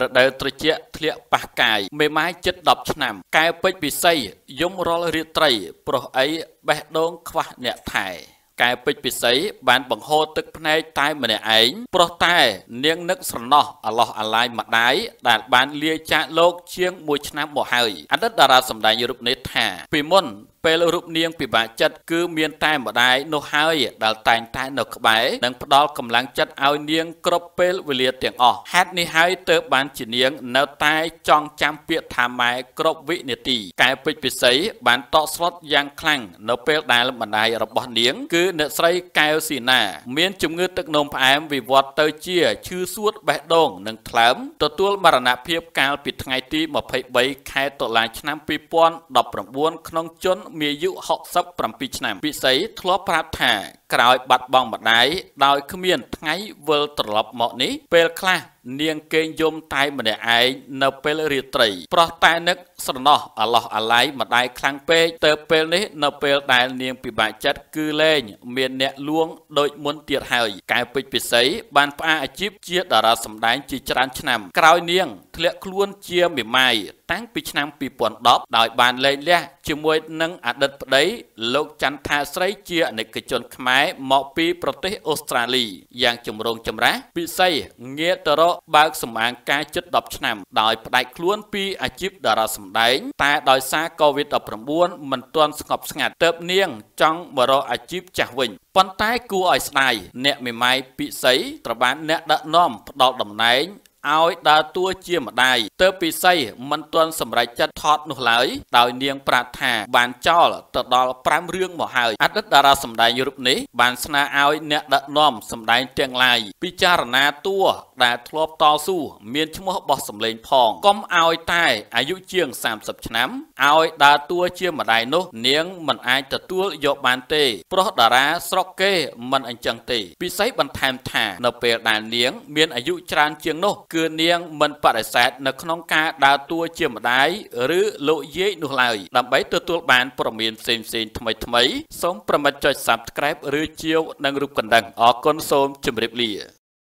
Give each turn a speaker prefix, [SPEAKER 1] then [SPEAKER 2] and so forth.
[SPEAKER 1] រដូវត្រជាក់ធ្លាក់ប៉ះកាយមេម៉ាយជិត10ឆ្នាំកែវពេជ្រពិសីយំរាល់រាត្រី ប្រុសអីបេះដូងខ្វះអ្នកថែកែពេជ្រពិសី បានបង្ហូរទឹកភ្នែកតែម្នាក់ឯងព្រោះតែ នាងនឹកស្រណោះអឡោះអាឡាយម្ដាយដែលបានលាចាកលោកជាង1ឆ្នាំមកហើយអតីតតារាសម្ដែងរូបនេះថាពីមុនពេលរូបនាងពិបាកចិត្តគឺមានតែម្ដាយនោះហើយដែលតែងតែនៅក្បែរនិងផ្ដល់កម្លាំងចិត្តឲ្យនាងគ្រប់ពេលវេលាទាំងអស់ហេតុនេះហើយទើបបានជានាងនៅតែចង់ចាំពាក្យថាម៉ែគ្រប់វិនាទីកែពេជ្រពិសីបានតក់ស្លុតយ៉ាងខ្លាំងនៅពេលដែលម្ដាយរបស់នាងគឺអ្នកស្រីកែវស៊ីណាមានជំងឺទឹកនោមផ្អែមវិវត្តទៅជាឈឺសួតបេះដូងនិងថ្លើមទទួលមរណភាពកាលពីថ្ងៃទី23ខែតុលាឆ្នាំ2019ក្នុងជនមានអាយុ67ឆ្នាំ ពិសីធ្លាប់ប្រាប់ថាក្រោយបាត់បង់ម្ដាយដោយ គ្មាន ថ្ងៃវិលត្រឡប់មកនេះពេលខ្លះនាងគេងយំតែម្នាក់ឯងនៅពេលរាត្រីប្រោះតែនឹកស្រណោះអាឡោះអាឡៃម្ដាយខ្លាំងពេកទៅពេលនេះ នៅពេលដែលនាងពិបាកចិត្តគឺលែងមានអ្នកលួងដូចមុនទៀតហើយកែពេជ្រពិសី បានផ្អាកអាជីពជាតារាសម្ដែងជាច្រើន ឆ្នាំក្រោយនាងធ្លាក់ខ្លួនជាមេម៉ាយតាំងពីឆ្នាំ2010ដោយ បានលែងលះជាមួយនឹងអតីតប្តីលោកច័ន្ទថាស្រីជាអនិច្ចជនខ្មែរមកពីប្រទេសអូស្ត្រាលីយ៉ាងជំរងចម្រាស់ពិសីងារទៅរកប់បើកសម្អាងការជិត10ឆ្នាំដោយផ្ដាច់ខ្លួនពីអាជីពតារាសម្ដែងតែដោយសារ COVID-19 មិនទាន់ស្ងប់ស្ងាត់ទៅនាងចង់មករកអាជីពចាស់វិញប៉ុន្តែគួរឲ្យស្ដាយអ្នកមេម៉ាយពិសីត្រូវបានអ្នកដឹកនាំផ្ដាល់តំណែងឲ្យដើរតួជាម្ដាយទើបពិសីមិនទាន់សម្រេចចិត្តថតនោះឡើយដោយនាងប្រាថ្នាបានចោលទៅដល់5រឿងមកហើយអតីតតារាសម្ដែងរូបនេះបានស្នើឲ្យអ្នកដឹកនាំសម្ដែងទាំងឡាយពិចារណាតួដែលធ្លាប់តស៊ូមានឈ្មោះបោះសម្លេងផងកុំឲ្យតែអាយុជាង30ឆ្នាំឲ្យដើរតួជាម្ដាយនោះ នាងមិនអាចទទួលយកបានទេព្រោះតារាស្រុកគេមិនអញ្ចឹងទេ ពិសីបន្ថែមថា នៅពេលដែលនាងមានអាយុច្រើនជាងនោះគឺនាងមិនបដិសេធនៅក្នុងការដើរតួជាម្ដាយឬលោកយាយនោះឡើយដើម្បីទទួលបានព័ត៌មានផ្សេងៗថ្មីៗសូមប្រមិតចុច Subscribe ឬជាវនិងរូបកណ្ដឹងអរគុណសូមជម្រាបលា